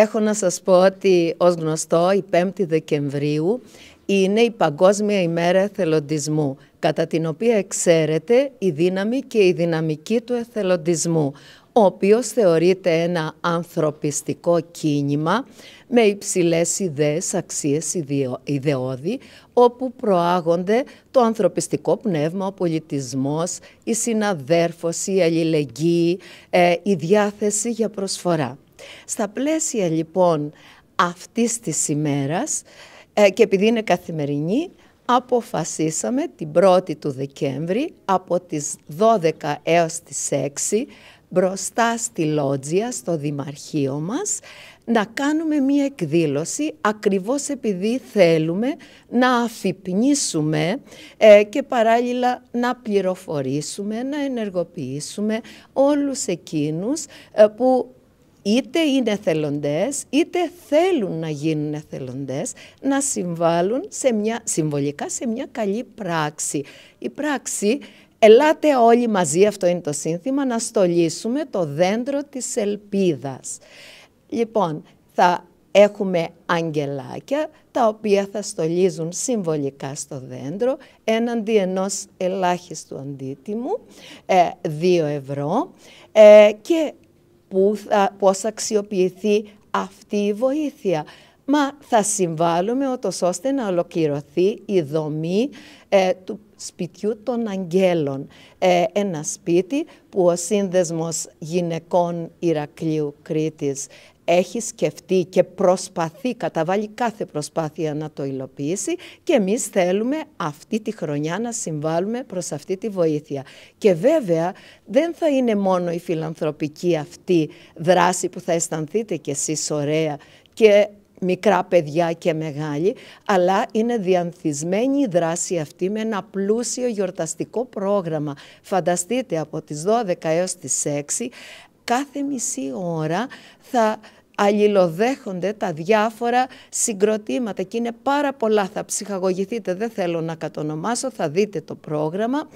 Έχω να σας πω ότι ως γνωστό η 5η Δεκεμβρίου είναι η Παγκόσμια ημέρα εθελοντισμού, κατά την οποία εξαίρεται η δύναμη και η δυναμική του εθελοντισμού, ο οποίος θεωρείται ένα ανθρωπιστικό κίνημα με υψηλές ιδέες, αξίες ιδεώδη, όπου προάγονται το ανθρωπιστικό πνεύμα, ο πολιτισμός, η συναδέρφωση, η αλληλεγγύη, ε, η διάθεση για προσφορά. Στα πλαίσια λοιπόν αυτής της ημέρας ε, και επειδή είναι καθημερινή, αποφασίσαμε την 1η του Δεκέμβρη από τις 12 έως τις 6 μπροστά στη Λότζια, στο Δημαρχείο μας, να κάνουμε μία εκδήλωση ακριβώς επειδή θέλουμε να αφυπνίσουμε ε, και παράλληλα να πληροφορήσουμε, να ενεργοποιήσουμε όλους εκείνους ε, που είτε είναι θελοντές, είτε θέλουν να γίνουν θελοντές, να συμβάλλουν σε μια, συμβολικά σε μια καλή πράξη. Η πράξη, ελάτε όλοι μαζί, αυτό είναι το σύνθημα, να στολίσουμε το δέντρο της ελπίδας. Λοιπόν, θα έχουμε αγγελάκια τα οποία θα στολίζουν συμβολικά στο δέντρο έναντι ενός ελάχιστου αντίτιμου, 2 ε, ευρώ ε, και πού θα, πώς αξιοποιηθεί αυτή η βοήθεια. Μα θα συμβάλλουμε ότως ώστε να ολοκληρωθεί η δομή ε, του σπιτιού των αγγέλων. Ε, ένα σπίτι που ο σύνδεσμος γυναικών Ηρακλείου Κρήτης έχει σκεφτεί και προσπαθεί, καταβάλει κάθε προσπάθεια να το υλοποιήσει και εμείς θέλουμε αυτή τη χρονιά να συμβάλλουμε προς αυτή τη βοήθεια. Και βέβαια δεν θα είναι μόνο η φιλανθρωπική αυτή δράση που θα αισθανθείτε κι εσείς ωραία και μικρά παιδιά και μεγάλοι, αλλά είναι διανθισμένη η δράση αυτή με ένα πλούσιο γιορταστικό πρόγραμμα. Φανταστείτε από τις 12 έως τις 6, κάθε μισή ώρα θα αλληλοδέχονται τα διάφορα συγκροτήματα και είναι πάρα πολλά. Θα ψυχαγωγηθείτε, δεν θέλω να κατονομάσω, θα δείτε το πρόγραμμα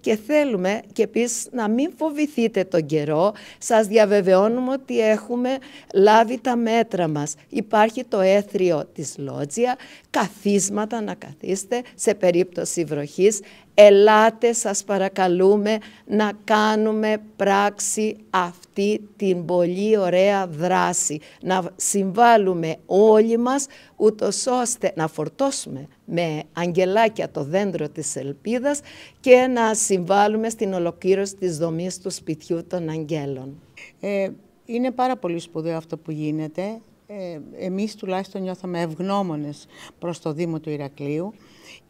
και θέλουμε και επίσης να μην φοβηθείτε τον καιρό. Σας διαβεβαιώνουμε ότι έχουμε λάβει τα μέτρα μας. Υπάρχει το έθριο της Λότζια, καθίσματα να καθίσετε σε περίπτωση βροχής, Ελάτε σας παρακαλούμε να κάνουμε πράξη αυτή την πολύ ωραία δράση. Να συμβάλλουμε όλοι μας ούτως ώστε να φορτώσουμε με αγγελάκια το δέντρο της ελπίδας και να συμβάλλουμε στην ολοκλήρωση της δομής του σπιτιού των αγγέλων. Ε, είναι πάρα πολύ σπουδαίο αυτό που γίνεται ε, εμείς τουλάχιστον νιώθαμε ευγνώμονες προς το Δήμο του Ηρακλείου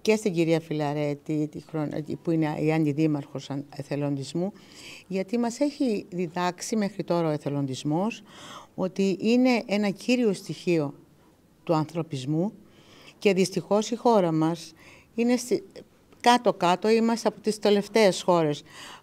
και στην κυρία Φιλαρέτη που είναι η αντιδήμαρχος εθελοντισμού γιατί μας έχει διδάξει μέχρι τώρα ο εθελοντισμός ότι είναι ένα κύριο στοιχείο του ανθρωπισμού και δυστυχώς η χώρα μας είναι κάτω-κάτω, είμαστε από τις τελευταίες χώρες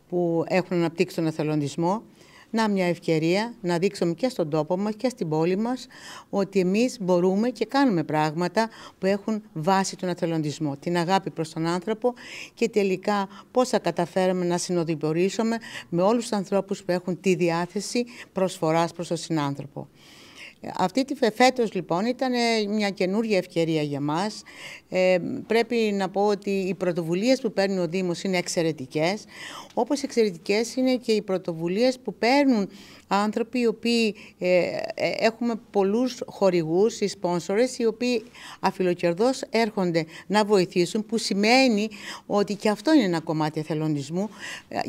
που έχουν αναπτύξει τον εθελοντισμό να μια ευκαιρία να δείξουμε και στον τόπο μας και στην πόλη μας ότι εμείς μπορούμε και κάνουμε πράγματα που έχουν βάση τον αθελοντισμό, την αγάπη προς τον άνθρωπο και τελικά πώς θα καταφέρουμε να συνοδοιπορήσουμε με όλους τους ανθρώπους που έχουν τη διάθεση προσφοράς προς τον συνάνθρωπο. Αυτή τη φέτος λοιπόν ήταν ε, μια καινούργια ευκαιρία για μας. Ε, πρέπει να πω ότι οι πρωτοβουλίες που παίρνει ο Δήμος είναι εξαιρετικές, όπως εξαιρετικές είναι και οι πρωτοβουλίες που παίρνουν άνθρωποι οι οποίοι ε, ε, έχουμε πολλούς χορηγούς, ή σπόνσορες οι οποίοι αφιλοκερδώς έρχονται να βοηθήσουν, που σημαίνει ότι και αυτό είναι ένα κομμάτι εθελοντισμού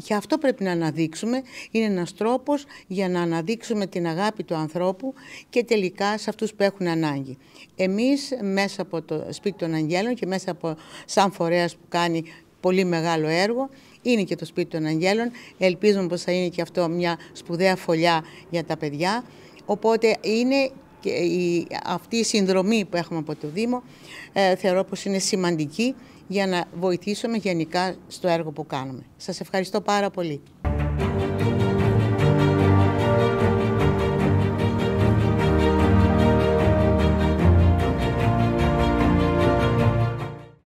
και αυτό πρέπει να αναδείξουμε. Είναι ένας τρόπος για να αναδείξουμε την αγάπη του ανθρώπου και τελικά σε αυτούς που έχουν ανάγκη. Εμείς μέσα από το Σπίτι των Αγγέλων και μέσα από σαν φορέας που κάνει πολύ μεγάλο έργο, είναι και το Σπίτι των Αγγέλων. Ελπίζουμε πως θα είναι και αυτό μια σπουδαία φωλιά για τα παιδιά. Οπότε είναι η, αυτή η συνδρομή που έχουμε από το Δήμο ε, θεωρώ πως είναι σημαντική για να βοηθήσουμε γενικά στο έργο που κάνουμε. Σας ευχαριστώ πάρα πολύ.